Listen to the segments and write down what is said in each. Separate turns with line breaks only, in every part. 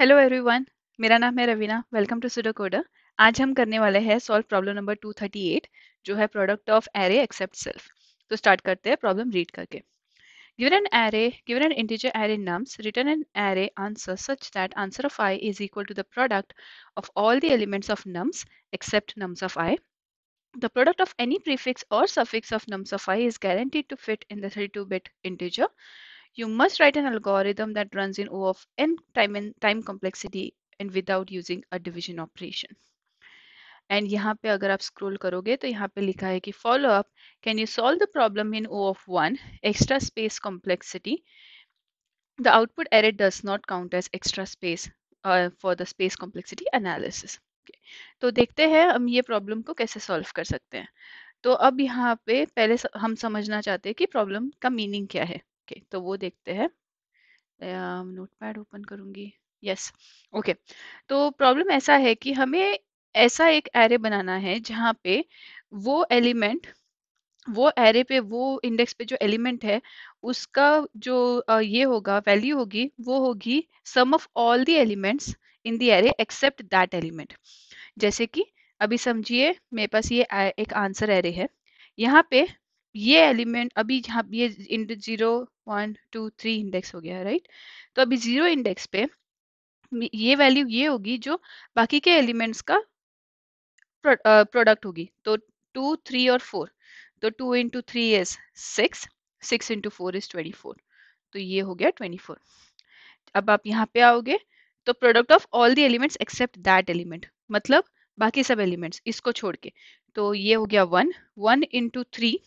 Hello everyone मेरा नाम है Raveena welcome to Sudo Coder आज हम करने वाले हैं सॉल्व प्रॉब्लम नंबर 238 जो है product of array except self तो स्टार्ट करते हैं प्रॉब्लम रीड करके given an array given an integer array nums return an array answer such that answer of I is equal to the product of all the elements of nums except nums of I the product of any prefix और suffix of nums of I is guaranteed to fit in the thirty bit integer You must write an algorithm that runs in O of n time and time complexity and without using a division operation. And यहाँ पे अगर आप scroll करोगे तो यहाँ पे लिखा है कि follow up can you solve the problem in O of one extra space complexity? The output error does not count as extra space uh, for the space complexity analysis. तो देखते हैं हम ये प्रॉब्लम को कैसे सॉल्व कर सकते हैं तो अब यहाँ पे पहले हम समझना चाहते हैं कि प्रॉब्लम का मीनिंग क्या है ओके तो वो देखते हैं नोट पैड ओपन करूंगी यस ओके तो प्रॉब्लम ऐसा है कि हमें ऐसा एक एरे बनाना है जहाँ पे वो एलिमेंट वो एरे पे वो इंडेक्स पे जो एलिमेंट है उसका जो ये होगा वैल्यू होगी वो होगी sum of all the elements in the array except that element जैसे कि अभी समझिए मेरे पास ये एक आंसर एरे है यहाँ पे ये एलिमेंट अभी यहाँ ये index zero one two three index हो गया राइट तो अभी जीरो इंडेक्स पे ये वैल्यू ये होगी जो बाकी के एलिमेंट्स का प्रोडक्ट होगी तो टू थ्री और फोर तो two into three is six six into four is twenty four तो ये हो गया ट्वेंटी फोर अब आप यहाँ पे आओगे तो product of all the elements except that element मतलब बाकी सब एलिमेंट्स इसको छोड़ के तो ये हो गया one one into three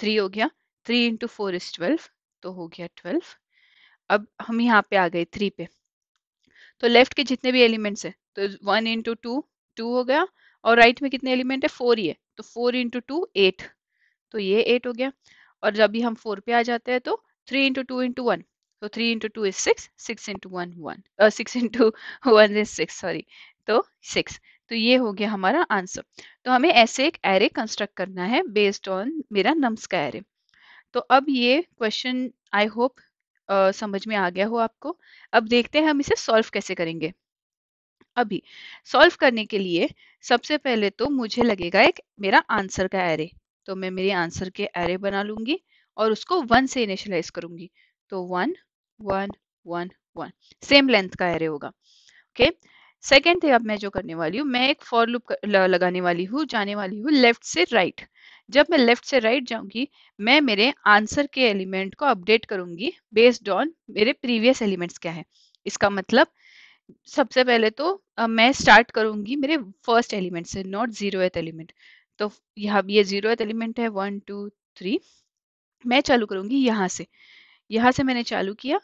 three हो गया three into four is twelve तो हो गया ट्वेल्व अब हम यहाँ पे आ गए थ्री पे तो लेफ्ट के जितने भी एलिमेंट्स हैं तो वन इंटू टू टू हो गया और राइट right में कितने एलिमेंट है फोर ही है तो फोर इंटू टू एट तो ये एट हो गया और जब भी हम फोर पे आ जाते हैं तो three into two into one तो three into two is six six into one one six into one is six sorry तो सिक्स तो ये हो गया हमारा आंसर तो हमें ऐसे एक एरे कंस्ट्रक्ट करना है बेस्ड ऑन मेरा नम्स का एरे तो अब ये क्वेश्चन आई होप समझ में आ गया हो आपको अब देखते हैं हम इसे सॉल्व कैसे करेंगे अभी सॉल्व करने के लिए सबसे पहले तो मुझे लगेगा एक मेरा आंसर का एरे तो मैं मेरे आंसर के एरे बना लूंगी और उसको वन से इनिशियलाइज करूंगी तो one one one one same length का एरे होगा ओके okay? सेकेंड थे अब मैं जो करने वाली हूँ मैं एक फॉर लूप लगाने वाली हूँ जाने वाली हूँ लेफ्ट से राइट जब मैं लेफ्ट से राइट जाऊंगी मैं मेरे आंसर के एलिमेंट को अपडेट करूंगी बेस्ड ऑन मेरे प्रीवियस एलिमेंट्स क्या है इसका मतलब सबसे पहले तो आ, मैं स्टार्ट करूंगी मेरे फर्स्ट एलिमेंट से नॉट जीरो एलिमेंट तो यहाँ ये जीरो एलिमेंट है वन टू थ्री मैं चालू करूंगी यहाँ से यहाँ से मैंने चालू किया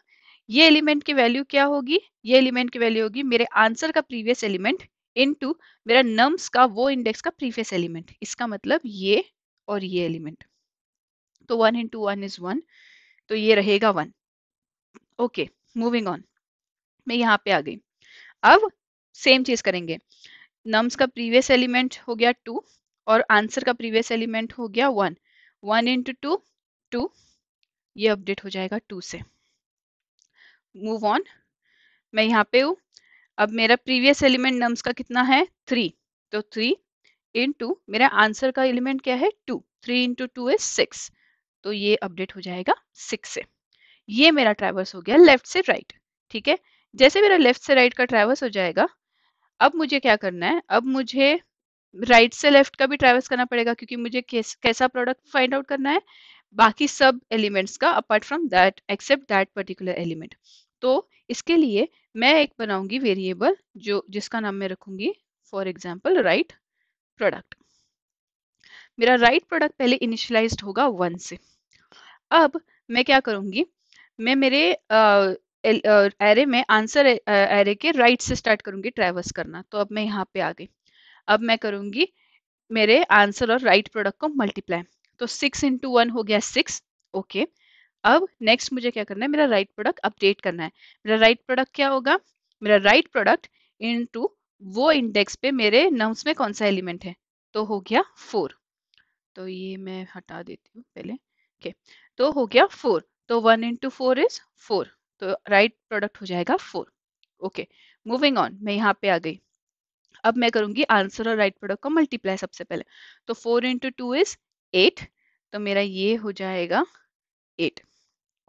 ये एलिमेंट की वैल्यू क्या होगी ये एलिमेंट की वैल्यू होगी मेरे आंसर का प्रीवियस एलिमेंट इनटू मेरा नम्स का वो इंडेक्स का प्रीवियस एलिमेंट इसका मतलब ये और ये एलिमेंट तो one into one is one तो ये रहेगा वन ओके मूविंग ऑन मैं यहाँ पे आ गई अब सेम चीज करेंगे नम्स का प्रीवियस एलिमेंट हो गया टू और आंसर का प्रीवियस एलिमेंट हो गया one one into two two ये अपडेट हो जाएगा टू से मूव ऑन मैं यहाँ पे हूँ अब मेरा प्रीवियस एलिमेंट नम्स का कितना है थ्री तो थ्री इन टू मेरा आंसर का एलिमेंट क्या है two three into two is six तो ये अपडेट हो जाएगा सिक्स से ये मेरा ट्रैवर्स हो गया लेफ्ट से राइट ठीक है जैसे मेरा लेफ्ट से राइट का ट्रैवर्स हो जाएगा अब मुझे क्या करना है अब मुझे राइट right से लेफ्ट का भी ट्रैवर्स करना पड़ेगा क्योंकि मुझे कैसा प्रोडक्ट फाइंड आउट करना है बाकी सब एलिमेंट्स का apart from that except that particular element तो इसके लिए मैं एक बनाऊंगी वेरिएबल जो जिसका नाम मैं रखूंगी फॉर एग्जाम्पल राइट प्रोडक्ट मेरा राइट right प्रोडक्ट पहले इनिशियलाइज होगा वन से अब मैं क्या करूंगी मैं मेरे एरे में आंसर एरे के राइट right से स्टार्ट करूंगी ट्रेवर्स करना तो अब मैं यहाँ पे आ गई अब मैं करूंगी मेरे आंसर और राइट right प्रोडक्ट को मल्टीप्लाई तो सिक्स इंटू वन हो गया सिक्स ओके okay. अब नेक्स्ट मुझे क्या करना है मेरा राइट प्रोडक्ट अपडेट करना है मेरा राइट प्रोडक्ट क्या होगा मेरा राइट प्रोडक्ट इन वो इंडेक्स पे मेरे नम्स में कौन सा एलिमेंट है तो हो गया फोर तो ये मैं हटा देती हूँ पहले ओके okay. तो हो गया फोर तो one into four is four तो राइट प्रोडक्ट हो जाएगा फोर ओके मूविंग ऑन मैं यहाँ पे आ गई अब मैं करूंगी आंसर और राइट प्रोडक्ट का मल्टीप्लाई सबसे पहले तो four into two is eight तो मेरा ये हो जाएगा एट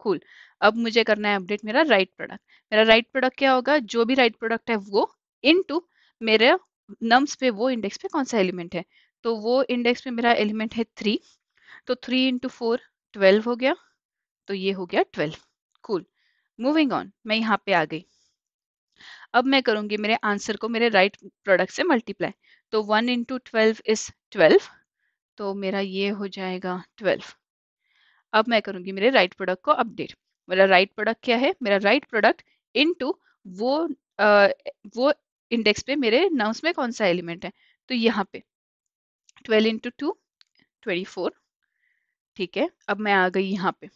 कूल cool. अब मुझे करना है अपडेट मेरा राइट प्रोडक्ट मेरा राइट प्रोडक्ट क्या होगा जो भी राइट प्रोडक्ट है वो इन टू मेरे नम्स पे वो इंडेक्स पे कौन सा एलिमेंट है तो वो इंडेक्स पे मेरा एलिमेंट है थ्री तो थ्री इंटू फोर ट्वेल्व हो गया तो ये हो गया ट्वेल्व कूल मूविंग ऑन मैं यहाँ पे आ गई अब मैं करूंगी मेरे आंसर को मेरे राइट right प्रोडक्ट से मल्टीप्लाई तो one into twelve is twelve तो मेरा ये हो जाएगा ट्वेल्व अब मैं करूंगी मेरे राइट प्रोडक्ट को अपडेट मेरा राइट प्रोडक्ट क्या है मेरा राइट प्रोडक्ट इन वो आ, वो इंडेक्स पे मेरे नाउंस में कौन सा एलिमेंट है तो यहाँ पे twelve into two twenty four ठीक है अब मैं आ गई यहाँ पे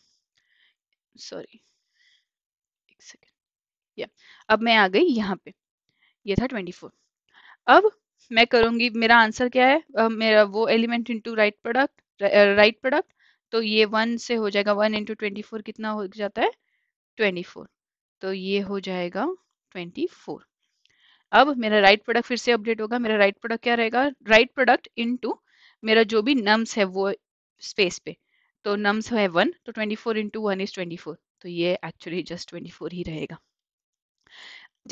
सॉरी एक सेकेंड या अब मैं आ गई यहाँ पे ये था ट्वेंटी फोर अब मैं करूंगी मेरा आंसर क्या है uh, मेरा वो element into right product right product तो ये वन से हो जाएगा वन इंटू ट्वेंटी फोर कितना हो जाता है ट्वेंटी फोर तो ये हो जाएगा ट्वेंटी फोर अब मेरा राइट प्रोडक्ट फिर से अपडेट होगा मेरा राइट प्रोडक्ट क्या रहेगा राइट प्रोडक्ट इंटू मेरा जो भी नम्स है वो स्पेस पे तो नम्स है वन तो twenty four into one is twenty four तो ये एक्चुअली जस्ट ट्वेंटी फोर ही रहेगा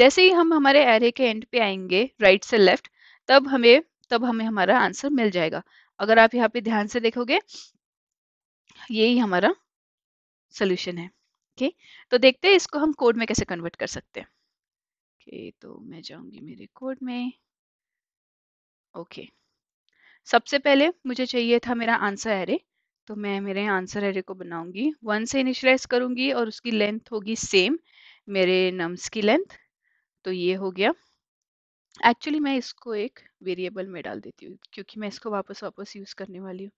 जैसे ही हम हमारे एरे के एंड पे आएंगे राइट से लेफ्ट तब हमें तब हमें हमारा आंसर मिल जाएगा अगर आप यहाँ पे ध्यान से देखोगे यही हमारा सोल्यूशन है ओके okay? तो देखते हैं इसको हम कोड में कैसे कन्वर्ट कर सकते हैं ओके okay, तो मैं जाऊंगी मेरे कोड में ओके okay. सबसे पहले मुझे चाहिए था मेरा आंसर एरे तो मैं मेरे आंसर एरे को बनाऊंगी वन से इनिशलाइज करूंगी और उसकी लेंथ होगी सेम मेरे नम्स की लेंथ तो ये हो गया एक्चुअली मैं इसको एक वेरिएबल में डाल देती हूँ क्योंकि मैं इसको वापस वापस यूज़ करने वाली हूँ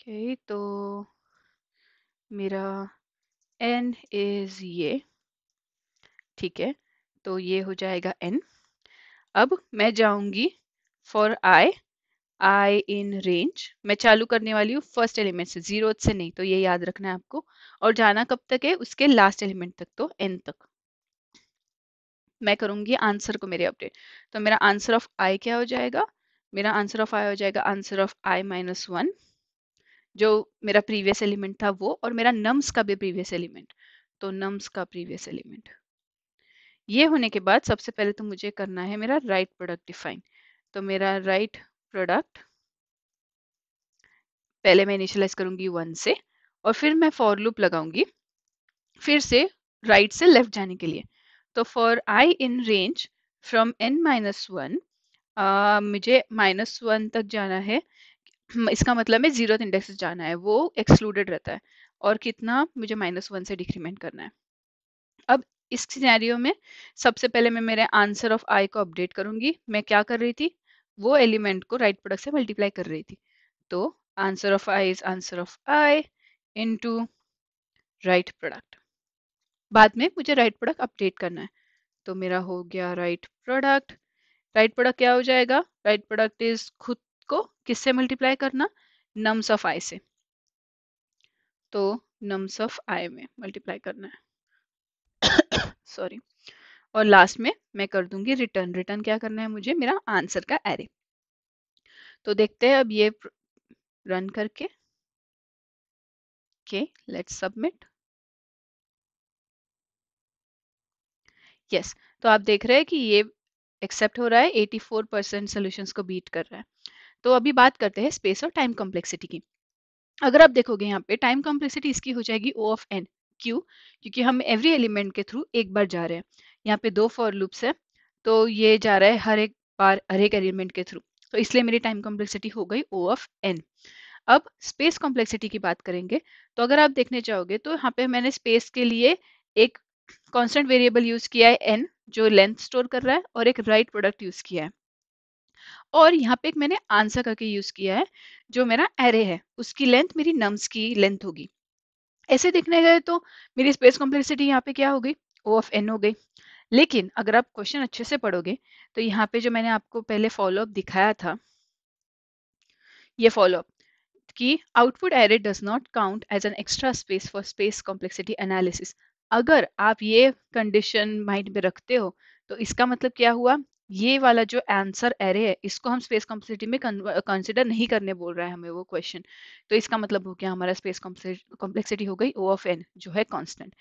ओके okay, तो मेरा एन इज ये ठीक है तो ये हो जाएगा एन अब मैं जाऊंगी for I I in range मैं चालू करने वाली हूँ फर्स्ट एलिमेंट से जीरो से नहीं तो ये याद रखना है आपको और जाना कब तक है उसके लास्ट एलिमेंट तक तो एन तक मैं करूंगी आंसर को मेरे अपडेट तो मेरा आंसर ऑफ आई क्या हो जाएगा मेरा आंसर ऑफ आई हो जाएगा answer of I minus one जो मेरा प्रीवियस एलिमेंट था वो और मेरा नम्स का भी प्रीवियस एलिमेंट तो नम्स का प्रीवियस एलिमेंट ये होने के बाद सबसे पहले तो मुझे करना है मेरा राइट प्रोडक्ट डिफाइन तो मेरा राइट right प्रोडक्ट पहले मैं इनिशियलाइज करूंगी वन से और फिर मैं फॉर लूप लगाऊंगी फिर से राइट right से लेफ्ट जाने के लिए तो for I in range from N minus one मुझे माइनस वन तक जाना है हम्म, इसका मतलब है जीरो इंडेक्स जाना है वो एक्सक्लूडेड रहता है और कितना मुझे माइनस वन से डिक्रीमेंट करना है अब इस सिनेरियो में सबसे पहले मैं मेरे आंसर ऑफ आई को अपडेट करूंगी मैं क्या कर रही थी वो एलिमेंट को राइट right प्रोडक्ट से मल्टीप्लाई कर रही थी तो answer of I is answer of I in right product बाद में मुझे राइट प्रोडक्ट अपडेट करना है तो मेरा हो गया राइट प्रोडक्ट राइट प्रोडक्ट क्या हो जाएगा राइट प्रोडक्ट इज खुद को किससे मल्टीप्लाई करना नम्स ऑफ आई से तो नम्स ऑफ आई में मल्टीप्लाई करना है सॉरी और लास्ट में मैं कर दूंगी रिटर्न रिटर्न क्या करना है मुझे मेरा आंसर का एरे तो देखते हैं अब ये रन करके के लेट सबमिट यस तो आप देख रहे हैं कि ये एक्सेप्ट हो रहा है 84 परसेंट सोल्यूशन को बीट कर रहा है तो अभी बात करते हैं स्पेस और टाइम कॉम्प्लेक्सिटी की अगर आप देखोगे यहाँ पे टाइम कॉम्प्लेक्सिटी इसकी हो जाएगी ओ ऑफ एन क्यू क्योंकि हम एवरी एलिमेंट के थ्रू एक बार जा रहे हैं यहाँ पे दो फॉर लूप्स है तो ये जा रहा है हर एक बार हर एक एलिमेंट के थ्रू तो इसलिए मेरी टाइम कॉम्प्लेक्सिटी हो गई ओ ऑफ एन अब स्पेस कॉम्प्लेक्सिटी की बात करेंगे तो अगर आप देखने जाओगे तो यहाँ पे मैंने स्पेस के लिए एक कॉन्स्टेंट वेरिएबल यूज किया है एन जो लेंथ स्टोर कर रहा है और एक राइट प्रोडक्ट यूज किया है और यहाँ पे एक मैंने आंसर करके यूज किया है जो मेरा एरे है उसकी लेंथ मेरी नम्स की लेंथ होगी ऐसे देखने गए तो मेरी स्पेस कॉम्प्लेक्सिटी यहाँ पे क्या हो गई ओ ऑफ एन हो गई लेकिन अगर आप क्वेश्चन अच्छे से पढ़ोगे तो यहाँ पे जो मैंने आपको पहले फॉलोअप दिखाया था ये फॉलोअप कि output array does not count as an extra space for space complexity analysis अगर आप ये कंडीशन माइंड में रखते हो तो इसका मतलब क्या हुआ ये वाला जो आंसर एरे है इसको हम स्पेस कॉम्प्लेक्सिटी में कंसिडर नहीं करने बोल रहा है हमें वो क्वेश्चन तो इसका मतलब हो गया हमारा स्पेस कॉम्प्लेक्सिटी हो गई ओ ऑफ एन जो है कॉन्स्टेंट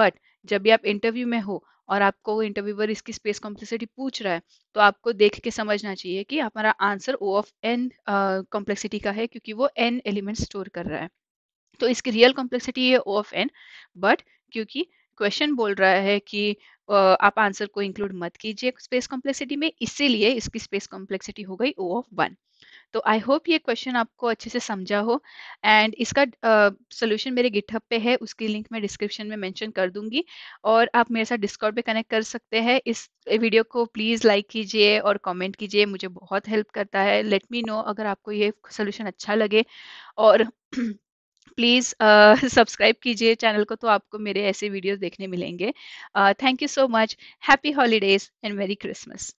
बट जब भी आप इंटरव्यू में हो और आपको इंटरव्यूअर इसकी स्पेस कॉम्प्लेक्सिटी पूछ रहा है तो आपको देख के समझना चाहिए कि हमारा answer O of N complexity का है क्योंकि वो एन एलिमेंट स्टोर कर रहा है तो इसकी रियल कॉम्प्लेक्सिटी है ओ ऑफ एन बट क्योंकि क्वेश्चन बोल रहा है कि आप आंसर को इंक्लूड मत कीजिए स्पेस कॉम्प्लेक्सिटी में इसीलिए इसकी स्पेस कॉम्प्लेक्सिटी हो गई ओ ऑफ वन तो आई होप ये क्वेश्चन आपको अच्छे से समझा हो एंड इसका सोल्यूशन uh, मेरे गिटहब पे है उसकी लिंक मैं डिस्क्रिप्शन में मेंशन कर दूंगी और आप मेरे साथ डिस्कॉर्ड पे कनेक्ट कर सकते हैं इस वीडियो को प्लीज़ लाइक कीजिए और कमेंट कीजिए मुझे बहुत हेल्प करता है लेट मी नो अगर आपको ये सोल्यूशन अच्छा लगे और प्लीज़ सब्सक्राइब uh, कीजिए चैनल को तो आपको मेरे ऐसे वीडियोस देखने मिलेंगे thank you so much happy holidays and merry Christmas